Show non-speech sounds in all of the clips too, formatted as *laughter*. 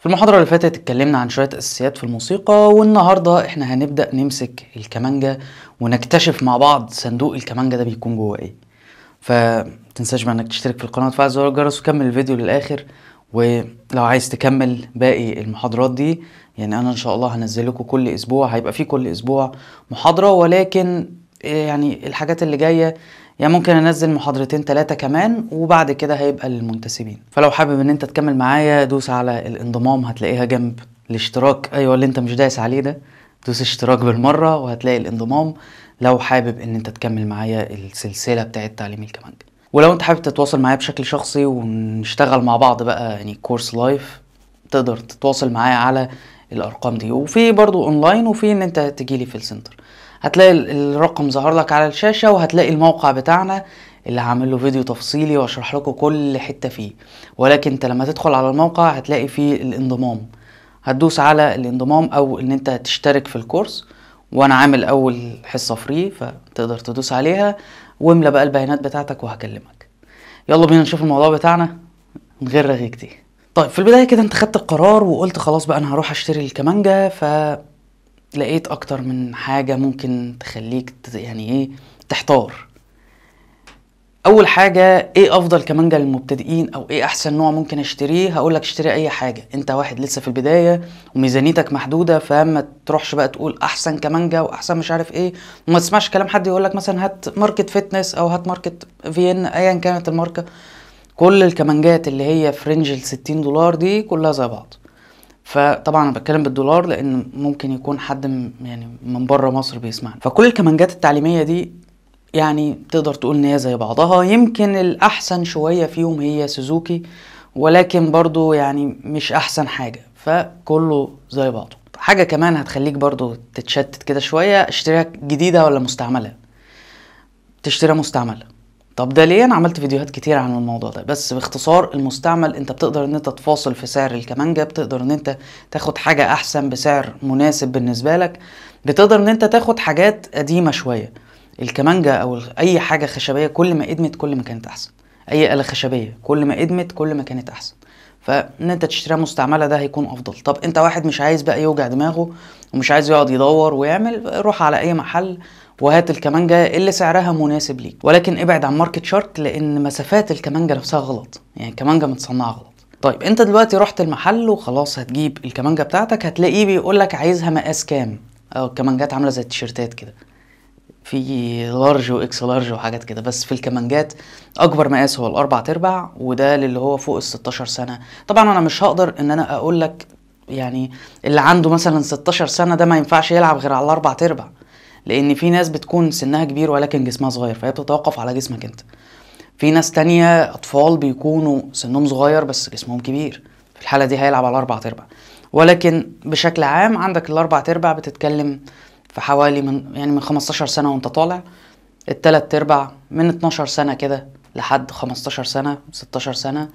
في المحاضرة اللي فاتت اتكلمنا عن شوية أساسيات في الموسيقى والنهاردة احنا هنبدأ نمسك الكمانجة ونكتشف مع بعض صندوق الكمانجة ده بيكون جوه ايه فتنساش بقى انك تشترك في القناة وتفعل زر الجرس وكمل الفيديو للآخر ولو عايز تكمل باقي المحاضرات دي يعني انا ان شاء الله هنزل لكم كل اسبوع هيبقى في كل اسبوع محاضرة ولكن إيه يعني الحاجات اللي جايه يعني ممكن انزل محاضرتين ثلاثه كمان وبعد كده هيبقى للمنتسبين فلو حابب ان انت تكمل معايا دوس على الانضمام هتلاقيها جنب الاشتراك ايوه اللي انت مش دايس عليه ده دوس اشتراك بالمره وهتلاقي الانضمام لو حابب ان انت تكمل معايا السلسله بتاعه تعليم الكمانجه ولو انت حابب تتواصل معايا بشكل شخصي ونشتغل مع بعض بقى يعني كورس لايف تقدر تتواصل معايا على الارقام دي وفي برضو اونلاين وفي ان انت تجيلي في السنتر هتلاقي الرقم ظهر لك على الشاشة وهتلاقي الموقع بتاعنا اللي هعمل له فيديو تفصيلي واشرح لكم كل حتة فيه ولكن انت لما تدخل على الموقع هتلاقي فيه الانضمام هتدوس على الانضمام او ان انت تشترك في الكورس وانا عامل اول حصة فري فتقدر تدوس عليها واملى بقى البيانات بتاعتك وهكلمك يلا بينا نشوف الموضوع بتاعنا من غير رغي كتير طيب في البداية كده انت خدت القرار وقلت خلاص بقى انا هروح اشتري الكمانجة ف لقيت اكتر من حاجه ممكن تخليك يعني ايه تحتار اول حاجه ايه افضل كمانجا للمبتدئين او ايه احسن نوع ممكن اشتريه هقولك اشتري اي حاجه انت واحد لسه في البدايه وميزانيتك محدوده فما تروحش بقى تقول احسن كمانجا واحسن مش عارف ايه وما تسمعش كلام حد يقولك مثلا هات ماركت فيتنس او هات ماركت فين ايا كانت الماركه كل الكمانجات اللي هي في رينج ال 60 دولار دي كلها زي بعض فطبعا انا بتكلم بالدولار لان ممكن يكون حد من يعني من بره مصر بيسمعنا فكل الكمانجات التعليميه دي يعني تقدر تقول ان هي زي بعضها يمكن الاحسن شويه فيهم هي سوزوكي ولكن برضو يعني مش احسن حاجه فكله زي بعضه حاجه كمان هتخليك برضو تتشتت كده شويه اشتريها جديده ولا مستعمله تشتريها مستعمله طب ده ليه انا عملت فيديوهات كتير عن الموضوع ده بس باختصار المستعمل انت بتقدر ان انت تفاصل في سعر الكمانجه بتقدر ان انت تاخد حاجه احسن بسعر مناسب بالنسبه لك بتقدر ان انت تاخد حاجات قديمه شويه الكمانجه او اي حاجه خشبيه كل ما ادمت كل ما كانت احسن اي اله خشبيه كل ما ادمت كل ما كانت احسن فان انت تشتريها مستعمله ده هيكون افضل طب انت واحد مش عايز بقى يوجع دماغه ومش عايز يقعد يدور ويعمل روح على اي محل وهات الكمانجا اللي سعرها مناسب ليك ولكن ابعد عن ماركت شارك لان مسافات الكمانجا نفسها غلط يعني الكمانجا متصنعه غلط طيب انت دلوقتي رحت المحل وخلاص هتجيب الكمانجا بتاعتك هتلاقيه بيقول لك عايزها مقاس كام او الكمانجات عامله زي التيشيرتات كده في لارج واكس لارج وحاجات كده بس في الكمانجات اكبر مقاس هو الاربع تربع وده للي هو فوق ال 16 سنه طبعا انا مش هقدر ان انا اقول لك يعني اللي عنده مثلا 16 سنه ده ما ينفعش يلعب غير على الاربع تربع لان في ناس بتكون سنها كبير ولكن جسمها صغير فهي بتتوقف على جسمك انت في ناس تانية اطفال بيكونوا سنهم صغير بس جسمهم كبير في الحاله دي هيلعب على اربع ارباع ولكن بشكل عام عندك الاربع ارباع بتتكلم في حوالي من يعني من 15 سنه وانت طالع التلات ارباع من 12 سنه كده لحد 15 سنه 16 سنه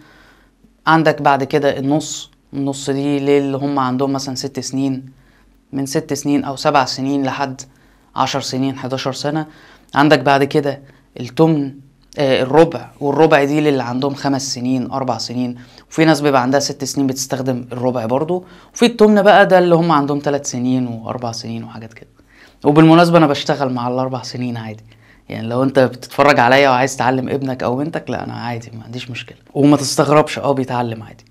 عندك بعد كده النص النص دي ليه اللي هم عندهم مثلا ست سنين من ست سنين او سبع سنين لحد 10 سنين 11 سنه عندك بعد كده التمن آه، الربع والربع دي للي عندهم خمس سنين اربع سنين وفي ناس بيبقى عندها ست سنين بتستخدم الربع برضو وفي التمن بقى ده اللي هم عندهم ثلاث سنين واربع سنين وحاجات كده وبالمناسبة انا بشتغل مع الاربع سنين عادي يعني لو انت بتتفرج عليا وعايز تعلم ابنك او بنتك لا انا عادي ما عنديش مشكلة وما تستغربش اه بيتعلم عادي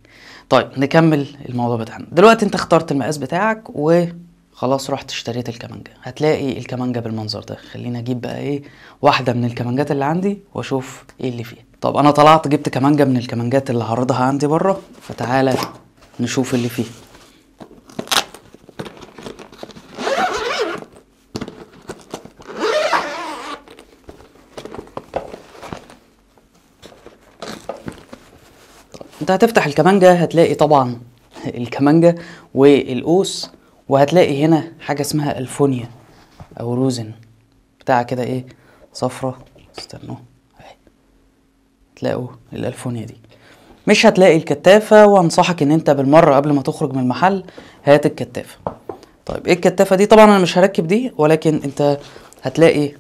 طيب نكمل الموضوع بتاعنا دلوقتي انت اخترت المقاس بتاعك و خلاص رحت اشتريت الكمانجه هتلاقي الكمانجه بالمنظر ده خليني اجيب بقى ايه واحده من الكمانجات اللي عندي واشوف ايه اللي فيها طب انا طلعت جبت كمانجه من الكمانجات اللي هعرضها عندي بره فتعالى نشوف اللي فيه انت هتفتح الكمانجه هتلاقي طبعا الكمانجه والقوس وهتلاقي هنا حاجة اسمها الفونيا او روزن بتاع كده ايه صفرة استنوا تلاقوا الالفونيا دي مش هتلاقي الكتافة وانصحك ان انت بالمرة قبل ما تخرج من المحل هات الكتافة طيب ايه الكتافة دي طبعا انا مش هركب دي ولكن انت هتلاقي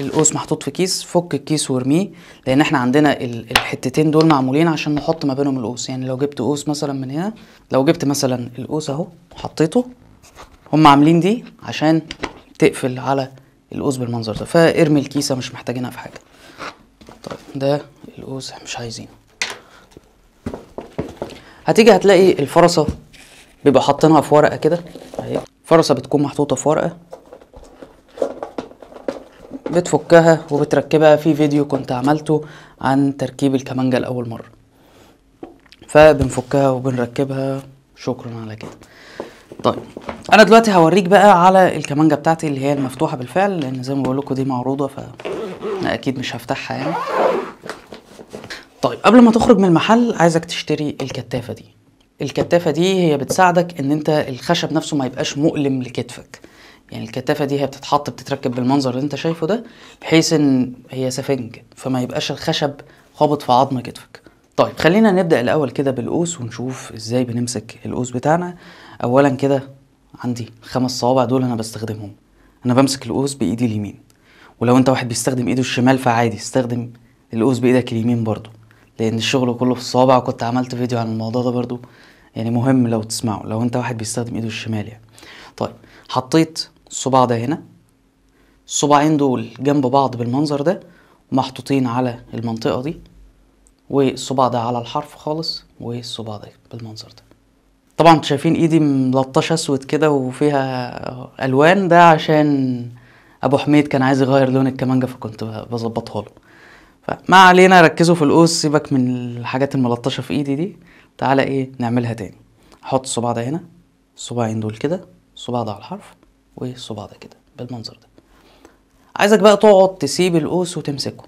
القوس محطوط في كيس فك الكيس وارميه لان احنا عندنا الحتتين دول معمولين عشان نحط ما بينهم القوس يعني لو جبت قوس مثلا من هنا لو جبت مثلا القوس اهو وحطيته هم عاملين دي عشان تقفل على القوس بالمنظر ده فارمي الكيسه مش محتاجينها في حاجه طيب ده القوس مش عايزينه هتيجي هتلاقي الفرصه بيبقى حاطينها في ورقه كده اهي فرصه بتكون محطوطه في ورقه بتفكها وبتركبها في فيديو كنت عملته عن تركيب الكمانجا لاول مره فبنفكها وبنركبها شكرا على كده طيب انا دلوقتي هوريك بقى على الكمانجه بتاعتي اللي هي المفتوحه بالفعل لان زي ما بقول لكم دي معروضه ف اكيد مش هفتحها يعني طيب قبل ما تخرج من المحل عايزك تشتري الكتافه دي الكتافه دي هي بتساعدك ان انت الخشب نفسه ما يبقاش مؤلم لكتفك يعني الكتافه دي هي بتتحط بتتركب بالمنظر اللي انت شايفه ده بحيث ان هي سفنج فما يبقاش الخشب خابط في عظم كتفك طيب خلينا نبدأ الأول كده بالقوس ونشوف ازاي بنمسك القوس بتاعنا أولا كده عندي خمس صوابع دول أنا بستخدمهم أنا بمسك القوس بإيدي اليمين ولو أنت واحد بيستخدم إيده الشمال فعادي استخدم القوس بإيدك اليمين برضو لأن الشغل كله في الصوابع وكنت عملت فيديو عن الموضوع ده برضو يعني مهم لو تسمعه لو أنت واحد بيستخدم إيده الشمال يعني طيب حطيت الصباع ده هنا الصباعين دول جنب بعض بالمنظر ده ومحطوطين على المنطقة دي والصباع ده على الحرف خالص والصباع ده بالمنظر ده طبعا انتوا شايفين ايدي ملطشه اسود كده وفيها الوان ده عشان ابو حميد كان عايز يغير لون الكمانجه فكنت بظبطها له فما علينا ركزوا في القوس سيبك من الحاجات الملطشه في ايدي دي تعالى ايه نعملها تاني احط الصباع ده هنا الصباعين دول كده الصباع ده على الحرف والصباع ده كده بالمنظر ده عايزك بقى تقعد تسيب القوس وتمسكه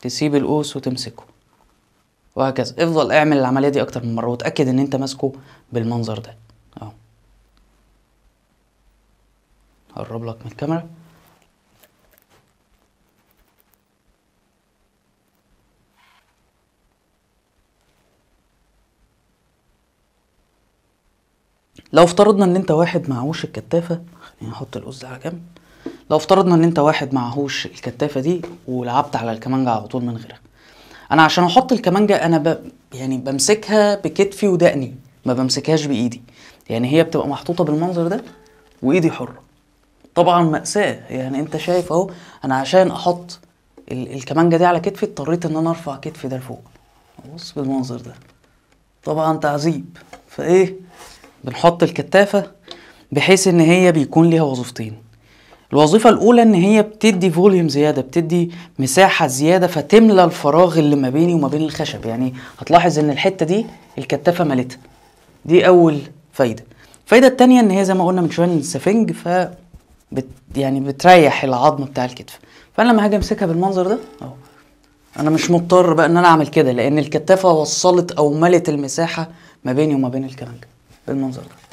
تسيب القوس وتمسكه وهكذا افضل اعمل العمليه دي اكتر من مره وتاكد ان انت ماسكه بالمنظر ده اهو هقرب لك من الكاميرا لو افترضنا ان انت واحد معهوش الكتافه خليني احط الاوز على جنب لو افترضنا ان انت واحد معهوش الكتافه دي ولعبت على الكمانجه على طول من غيرها انا عشان احط الكمانجه انا ب... يعني بمسكها بكتفي ودقني ما بمسكهاش بايدي يعني هي بتبقى محطوطه بالمنظر ده وايدي حره طبعا ماساه يعني انت شايف اهو انا عشان احط ال... الكمانجه دي على كتفي اضطريت ان انا ارفع كتفي ده لفوق بص بالمنظر ده طبعا تعذيب فايه بنحط الكتافه بحيث ان هي بيكون ليها وظيفتين الوظيفة الأولى إن هي بتدي فوليوم زيادة بتدي مساحة زيادة فتملى الفراغ اللي ما بيني وما بين الخشب يعني هتلاحظ إن الحتة دي الكتافة ملتها دي أول فايدة الفايدة التانية إن هي زي ما قلنا من شوية السفنج ف بت يعني بتريح العظم بتاع الكتف فأنا لما هاجي أمسكها بالمنظر ده أهو أنا مش مضطر بقى إن أنا أعمل كده لأن الكتافة وصلت أو ملت المساحة ما بيني وما بين الكمانجة بالمنظر ده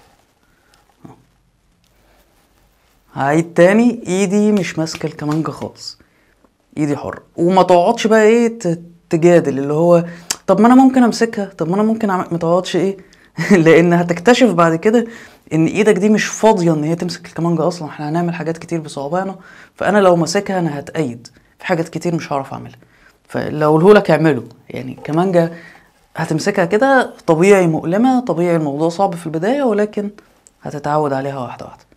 هعيد تاني ايدي مش ماسكه الكمانجه خالص ايدي حره وما تقعدش بقى ايه تجادل اللي هو طب ما انا ممكن امسكها طب ما انا ممكن ما تقعدش ايه *laughs* لان هتكتشف بعد كده ان ايدك دي مش فاضيه ان هي تمسك الكمانجه اصلا احنا هنعمل حاجات كتير بصوابعنا فانا لو ماسكها انا هتأيد في حاجات كتير مش هعرف اعملها فلو لك اعمله يعني الكمانجه هتمسكها كده طبيعي مؤلمه طبيعي الموضوع صعب في البدايه ولكن هتتعود عليها واحده واحده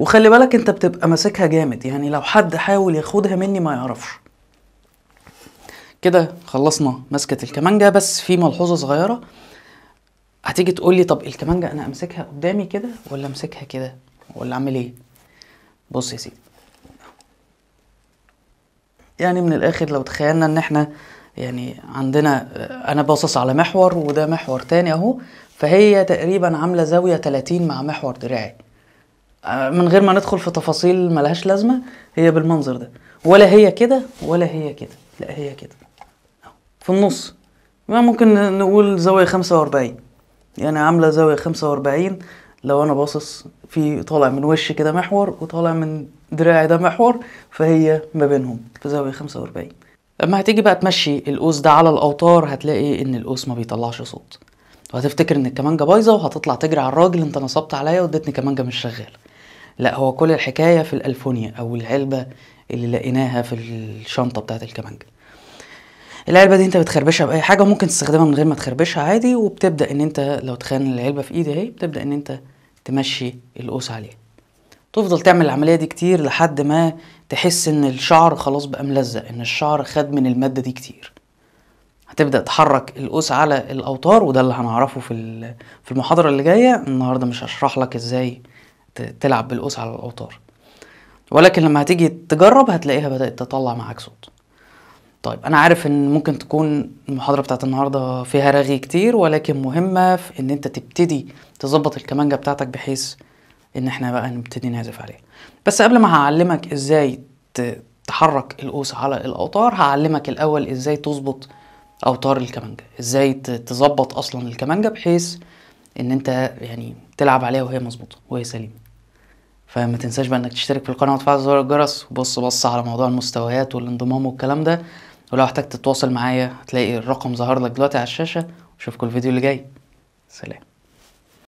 وخلي بالك انت بتبقى ماسكها جامد يعني لو حد حاول ياخدها مني ما يعرفش كده خلصنا مسكة الكمانجة بس في ملحوظة صغيرة هتيجي تقول لي طب الكمانجة انا امسكها قدامي كده ولا امسكها كده ولا اعمل ايه بص يا سيدي يعني من الاخر لو تخيلنا ان احنا يعني عندنا انا باصص على محور وده محور تاني اهو فهي تقريبا عامله زاويه 30 مع محور دراعي آه، من غير ما ندخل في تفاصيل ملهاش لازمه هي بالمنظر ده ولا هي كده ولا هي كده لا هي كده في النص ممكن نقول زاويه 45 يعني عامله زاويه 45 لو انا باصص في طالع من وشي كده محور وطالع من دراعي ده محور فهي ما بينهم في زاويه 45 لما هتيجي بقى تمشي القوس ده على الاوتار هتلاقي ان القوس ما بيطلعش صوت وهتفتكر ان الكمانجه بايظه وهتطلع تجري على الراجل انت نصبت عليا واديتني كمانجه مش شغاله لا هو كل الحكاية في الألفونيا أو العلبة اللي لقيناها في الشنطة بتاعة الكمانجة العلبة دي انت بتخربشها بأي حاجة وممكن تستخدمها من غير ما تخربشها عادي وبتبدأ ان انت لو تخان العلبة في ايدي اهي بتبدأ ان انت تمشي القوس عليها تفضل تعمل العملية دي كتير لحد ما تحس ان الشعر خلاص بقى ملزق ان الشعر خد من المادة دي كتير هتبدأ تحرك القوس على الأوتار وده اللي هنعرفه في في المحاضرة اللي جاية النهاردة مش هشرح لك ازاي تلعب بالقوس على الاوتار ولكن لما هتيجي تجرب هتلاقيها بدات تطلع معاك صوت طيب انا عارف ان ممكن تكون المحاضره بتاعت النهارده فيها رغي كتير ولكن مهمه في ان انت تبتدي تظبط الكمانجه بتاعتك بحيث ان احنا بقى نبتدي نعزف عليها بس قبل ما هعلمك ازاي تحرك القوس على الاوتار هعلمك الاول ازاي تظبط اوتار الكمانجه ازاي تظبط اصلا الكمانجه بحيث ان انت يعني تلعب عليها وهي مظبوطه وهي سليمه فما تنساش بقى انك تشترك في القناه وتفعل زر الجرس وبص بص على موضوع المستويات والانضمام والكلام ده ولو احتجت تتواصل معايا هتلاقي الرقم ظهر لك دلوقتي على الشاشه واشوفكم الفيديو اللي جاي سلام